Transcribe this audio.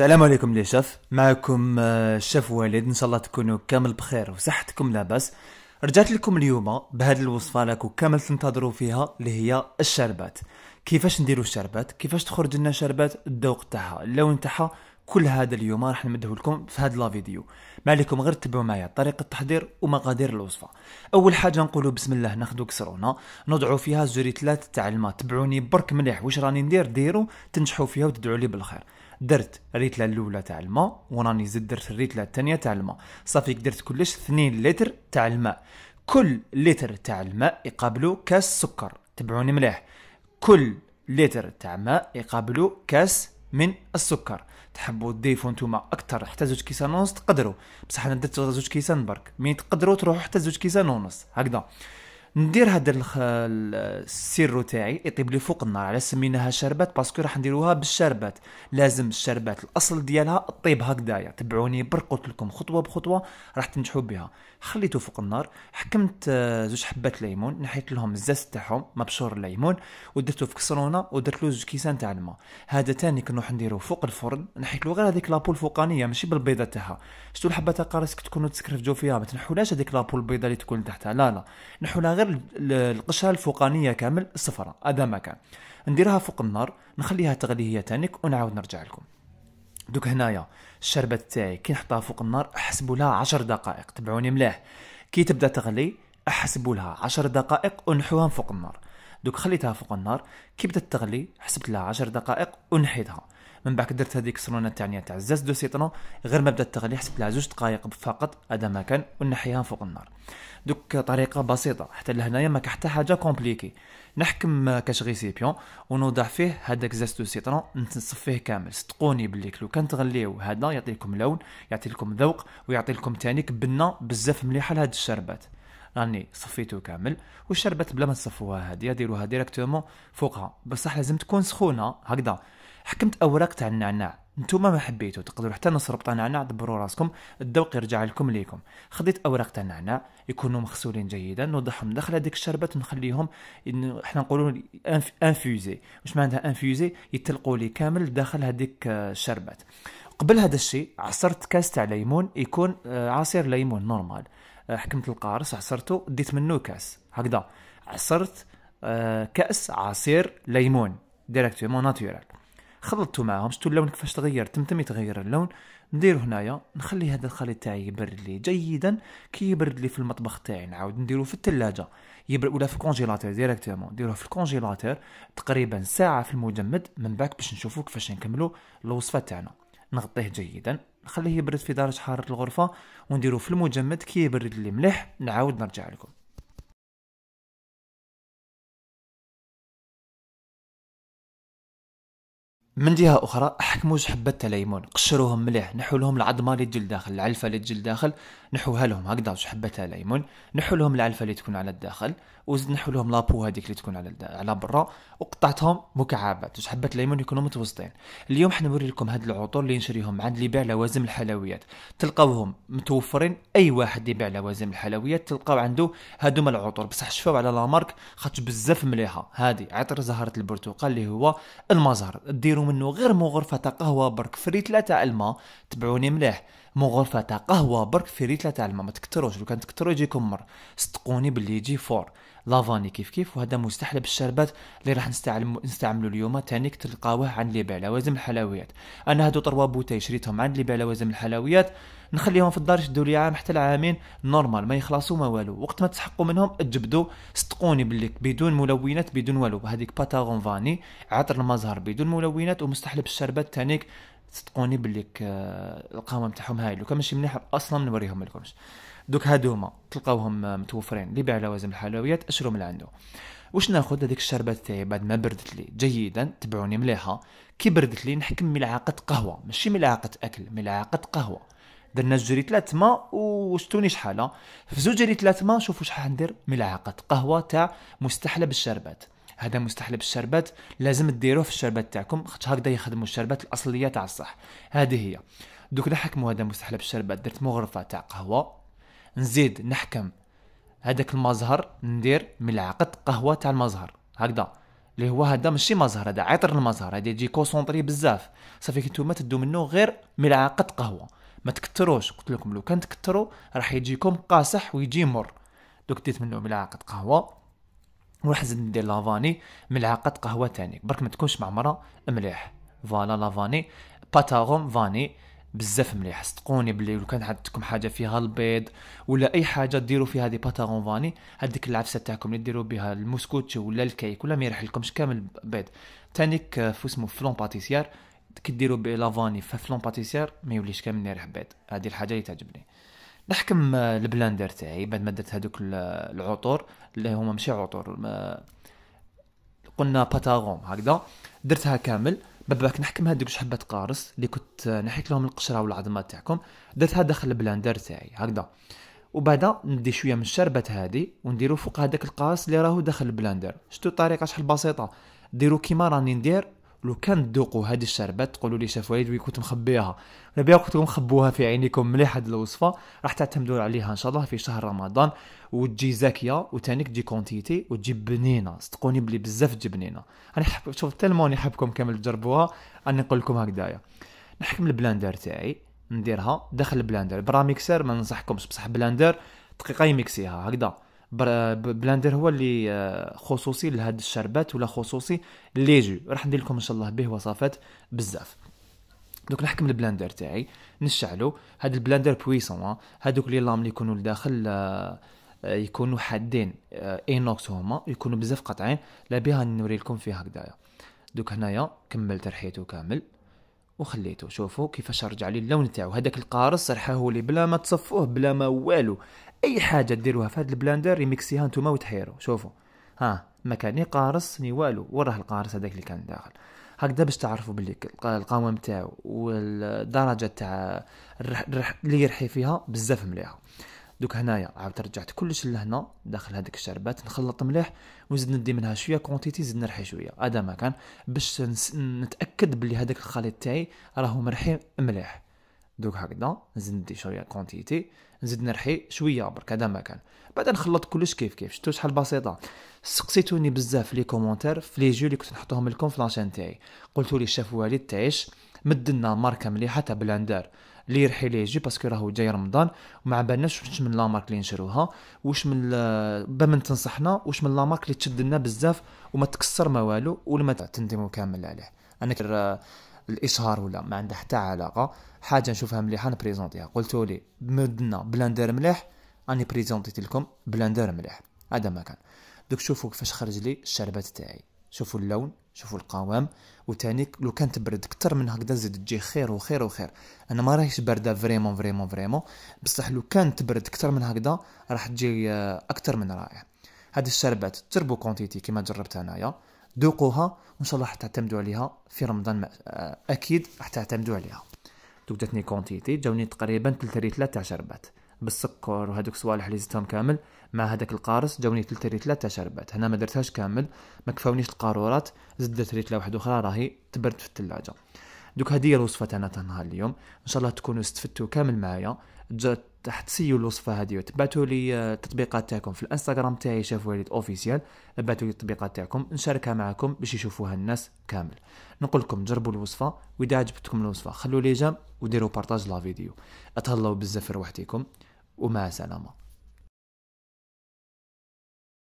السلام عليكم لي شاف معكم آه، الشيف والد ان شاء الله تكونوا كامل بخير وصحتكم لاباس رجعت لكم اليوم بهذه الوصفه راكم كامل تنتظروا فيها اللي هي الشربات كيفاش نديروا الشربات كيفاش تخرج لنا شربات الذوق تاعها اللون تاعها كل هذا اليوم راح نمده لكم في هذا فيديو ما عليكم غير تبعوا معايا طريقه التحضير ومقادير الوصفه اول حاجه نقولوا بسم الله ناخذوا كسرونه نضعوا فيها زوري ثلاثه تاع الماء تبعوني برك مليح واش راني ندير ديروا تنجحوا فيها وتدعوا لي بالخير درت الريتله الاولى تاع الماء وراني زدت درت الريتله الثانيه تاع الماء صافي درت كلش 2 لتر تاع الماء كل لتر تاع الماء يقابلو كاس سكر تبعوني مليح كل لتر تاع ماء يقابلو كاس من السكر تحبوا تضيفوا نتوما اكثر حتى زوج كيسان ونص تقدروا بصح انا درت زوج كيسان برك مي تقدروا تروحوا حتى زوج كيسان ونص هكذا ندير هذا السيرو تاعي يطيب لي فوق النار على سميناها شربات باسكو راح نديروها بالشربات لازم الشربات الاصل ديالها طيب هكذايا تبعوني برك قلت لكم خطوه بخطوه راح تنجحوا بها خليته فوق النار حكمت آه، زوج حبات ليمون نحيت لهم الزاز تاعهم مبشور الليمون ودرته في كسرونه ودرت له زوج كيسان تاع الماء هذا تاني كنروح نديرو فوق الفرن نحيت له غير هذيك لابول الفوقانيه ماشي بالبيضه تاعها شتو الحبه تاع قارسك تكونوا تسكرفجو فيها ما تنحولاش هذيك لابول البيضه اللي تكون تحتها لا لا نحولها غير القشره الفوقانيه كامل الصفراء هذا ما كان نديرها فوق النار نخليها تغلي هي تانيك ونعاود نرجع لكم دوك هنايا الشربه تاعي كي نحطها فوق النار احسبوا لها 10 دقائق تبعوني مليح كي تبدا تغلي احسبوا لها 10 دقائق ونحوها فوق النار دوك خليتها فوق النار كي بدات تغلي حسبت لها 10 دقائق ونحيتها من بعد درت هذيك السنونه تاعنا تاع الزاز دو سيترون غير ما بدات تغلي حسبت لها جوج دقائق فقط هذا ما كان ونحيها فوق النار دوك طريقه بسيطه حتى لهنايا ما حتى حاجه كومبليكي نحكم كاش غيسيبيون ونوضع فيه هذاك زاز دو سيترون نصفيه كامل صدقوني بلي لو كان تغليو هذا يعطيكم لون يعطي لكم ذوق ويعطي لكم تانيك بنه بزاف مليحه لهاد الشربات راني صفيته كامل والشربات بلا ما تصفوها هادي ديروها ديريكتومون فوقها بصح لازم تكون سخونه هكذا حكمت اوراق تاع النعناع نتوما ما حبيتو تقدروا حتى نصرب تاع نعناع دبروا راسكم الذوق يرجع لكم ليكم خديت اوراق تاع النعناع يكونوا مغسولين جيدا نوضعهم داخل هذيك الشربات ونخليهم احنا نقولوا انفوزي انفيوزي واش معناتها انفوزي يتلقوا لي كامل داخل هذيك الشربات قبل هذا الشيء عصرت كاس تاع ليمون يكون آه، عصير ليمون نورمال آه، حكمت القارص عصرته ديت منه كاس هكذا عصرت آه، كاس عصير ليمون ديريكتومون ناتورال خلطته معاهم شفتوا اللون كيفاش تغير تمتم يتغير اللون ندير هنايا نخلي هذا الخليط تاعي يبرد لي جيدا كي يبرد لي في المطبخ تاعي نعاود نديرو في الثلاجه يبرد ولا في الكونجيلاتور ديريكتومون نديروه في الكونجيلاتور تقريبا ساعه في المجمد من بعد باش نشوفو كيفاش نكملو الوصفه تاعنا نغطيه جيدا نخليه يبرد في درجه حراره الغرفه ونديرو في المجمد كي يبرد لي مليح نعاود نرجع لكم من جهه اخرى احكموش حبه ليمون قشروهم مليح نحوا لهم العظمه اللي تجي لداخل العلفه اللي تجي لداخل نحوها لهم هكذا وش حبه ليمون نحوا لهم العلفه اللي تكون على الداخل وزد نحوا لهم لابو هذيك اللي تكون على على برا وقطعتهم مكعبات جوج حبه ليمون يكونوا متوسطين اليوم حنوري لكم هاد العطور اللي نشريهم عند اللي يبيع لوازم الحلويات تلقاوهم متوفرين اي واحد يبيع لوازم الحلويات تلقاو عنده هادوما العطور بصح شفاو على لا مارك خاطر بزاف مليحه هادي عطر زهره البرتقال اللي هو المزهر ديروا منه غير مو غرفه قهوه برك فري ثلاثه الما تبعوني مليح مو غرفه قهوه برك فري ثلاثه الما ما تكتروش لو كان تكترو يجيكم مر صدقوني باللي يجي فور لافاني كيف كيف وهذا مستحلب الشربات اللي راح نستعملو اليوم تاني تلقاوه عند لي بيع لوازم الحلويات انا هادو طروا بوتاي شريتهم عند لي بيع لوازم الحلويات نخليهم في الدار يشدوا لي عام حتى العامين نورمال ما يخلصوا ما والو وقت ما تسحقوا منهم تجبدوا صدقوني باللي بدون ملونات بدون والو هذيك باتاغون فاني عطر المزهر بدون ملونات ومستحلب الشربات تانيك صدقوني باللي القهوه نتاعهم هايل كان ماشي مليح اصلا نوريهم لكمش دوك هادوما تلقاوهم متوفرين اللي بيع لوازم الحلويات اشرو من عنده واش ناخذ هذيك الشربات تاعي بعد ما بردت لي جيدا تبعوني مليحه كي بردت لي نحكم ملعقه قهوه ماشي ملعقه اكل ملعقه قهوه درنا الجري ثلاث ما وشتوني شحال في زوج جري ثلاث ما شوفوا شحال ندير ملعقه قهوه تاع مستحلب الشربات هذا مستحلب الشربات لازم ديروه في الشربات تاعكم خاطش هكذا يخدموا الشربات الاصليه تاع الصح هذه هي دوك نحكموا هذا مستحلب الشربات درت مغرفه تاع قهوه نزيد نحكم هذاك المزهر ندير ملعقه قهوه تاع المزهر هكذا اللي هو هذا ماشي مزهر هذا عطر المزهر هذا يجي كونسونطري بزاف صافي كي نتوما تدو منه غير ملعقه قهوه ما تكتروش قلت لكم لو كان تكتروا راح يجيكم قاصح ويجي مر دوك ديت منه ملعقه قهوه وراح زدت ندير لافاني ملعقه قهوه تاني برك ما تكونش معمره مليح فوالا لافاني باتاغون فاني بزاف مليح صدقوني بلي لو كان عندكم حاجه فيها البيض ولا اي حاجه ديروا فيها دي باتاغون فاني هذيك العفسه تاعكم اللي ديروا بها الموسكوتش ولا الكيك ولا ما يريحلكمش كامل بيض تانيك آه، فوسمو اسمه فلون باتيسيار كديروا به لافاني في فلون باتيسير ما يوليش كامل ريح بعد هذه الحاجه اللي تعجبني نحكم آه، البلاندر تاعي بعد ما درت هذوك آه، العطور اللي هما ماشي عطور ما آه، قلنا باتاغون هكذا درتها كامل باباك نحكم هذوك حبات قارص اللي كنت نحيت لهم القشره والعظمات تاعكم درتها داخل البلاندر تاعي هكذا وبعدا ندي شويه من الشربات هادي ونديرو فوق هذاك القارص اللي راهو داخل البلاندر شتو الطريقه شحال بسيطه ديرو كيما راني ندير لو كان تذوقوا هذه الشربات تقولوا لي شاف وليد كنت مخبيها انا بيها لكم خبوها في عينيكم مليح هذه الوصفه راح تعتمدوا عليها ان شاء الله في شهر رمضان وتجي زاكيه وتانيك تجي كونتيتي وتجي بنينه صدقوني بلي بزاف تجي بنينه انا حب شوف تلمون حبكم كامل تجربوها انا نقول لكم هكذايا نحكم البلاندر تاعي نديرها داخل البلاندر برا ميكسر ما ننصحكمش بصح بلاندر دقيقه يميكسيها هكذا بلاندر هو اللي آه، خصوصي لهاد الشربات ولا خصوصي لي جو راح ندير لكم ان شاء الله به وصفات بزاف دوك نحكم البلاندر تاعي نشعلو هاد البلاندر بويسون آه. هادوك لي لام اللي يكونوا لداخل آه، يكونوا حادين اينوكس هما يكونوا بزاف قطعين لا بها نوري لكم فيه هكذايا دوك هنايا كملت رحيتو كامل وخليته شوفوا كيفاش رجع لي اللون تاعو هذاك القارص رحاه لي بلا ما تصفوه بلا ما والو اي حاجه ديروها في هذا البلاندر ريميكسيها نتوما وتحيروا شوفوا ها ما كان ني قارص ني والو وراه القارص هذاك اللي كان داخل هكذا باش تعرفوا باللي القوام تاعو والدرجه تاع اللي يرحي فيها بزاف مليحه دوك هنايا عاود رجعت كلش لهنا داخل هذيك الشربات نخلط مليح ونزيد ندي منها شويه كونتيتي زيد نرحي شويه هذا ما كان باش نتاكد بلي هذاك الخليط تاعي راهو مرحي مليح دوك هكذا نزيد ندي شويه كونتيتي نزيد نرحي شويه برك هذا ما كان بعد نخلط كلش كيف كيف شفتوا شحال بسيطه سقسيتوني بزاف في لي كومونتير في لي جو اللي كنت نحطهم لكم في لاشين تاعي قلتوا لي الشاف والد تعيش مدلنا ماركه مليحه تاع بلاندر اللي يرحي ليه جي باسكو راهو جاي رمضان وما بالناش واش من لا مارك اللي نشروها واش من بمن تنصحنا واش من لا مارك اللي لنا بزاف وما تكسر ما والو ولا ما تندموا كامل عليه انا الاشهار ولا ما عندها حتى علاقه حاجه نشوفها مليحه نبريزونتيها قلتوا لي مدنا بلاندر مليح اني بريزونتيت لكم بلاندر مليح هذا ما كان دوك شوفوا كيفاش خرج لي الشربات تاعي شوفوا اللون شوفوا القوام وثاني لو كان تبرد اكثر من هكذا زيد تجي خير وخير وخير انا ما راهيش بارده فريمون فريمون فريمون بصح لو كان تبرد اكثر من هكذا راح تجي آه، اكثر من رائع هاد الشربات تربو كونتيتي كما جربت انايا ذوقوها وان شاء الله راح تعتمدوا عليها في رمضان آه، اكيد راح تعتمدوا عليها دوك جاتني كونتيتي جاوني تقريبا 3 ريتلات تاع شربات بالسكر وهذوك الصوالح اللي زدتهم كامل مع هذاك القارص جاوني 3 ريتلات تاع شربات هنا ما درتهاش كامل ما كفاونيش القارورات زدت ريتله واحد اخرى راهي تبرد في الثلاجه دوك هذه هي الوصفه تاعنا تاع نهار اليوم ان شاء الله تكونوا استفدتوا كامل معايا تحت سيو الوصفه هذه وتبعثوا لي آه، التطبيقات تاعكم في الانستغرام تاعي شاف وليد اوفيسيال ابعتوا لي التطبيقات تاعكم نشاركها معكم باش يشوفوها الناس كامل نقول لكم جربوا الوصفه واذا عجبتكم الوصفه خلوا لي جام وديروا بارطاج لا فيديو اتهلاو بزاف في روحتكم ومع السلامه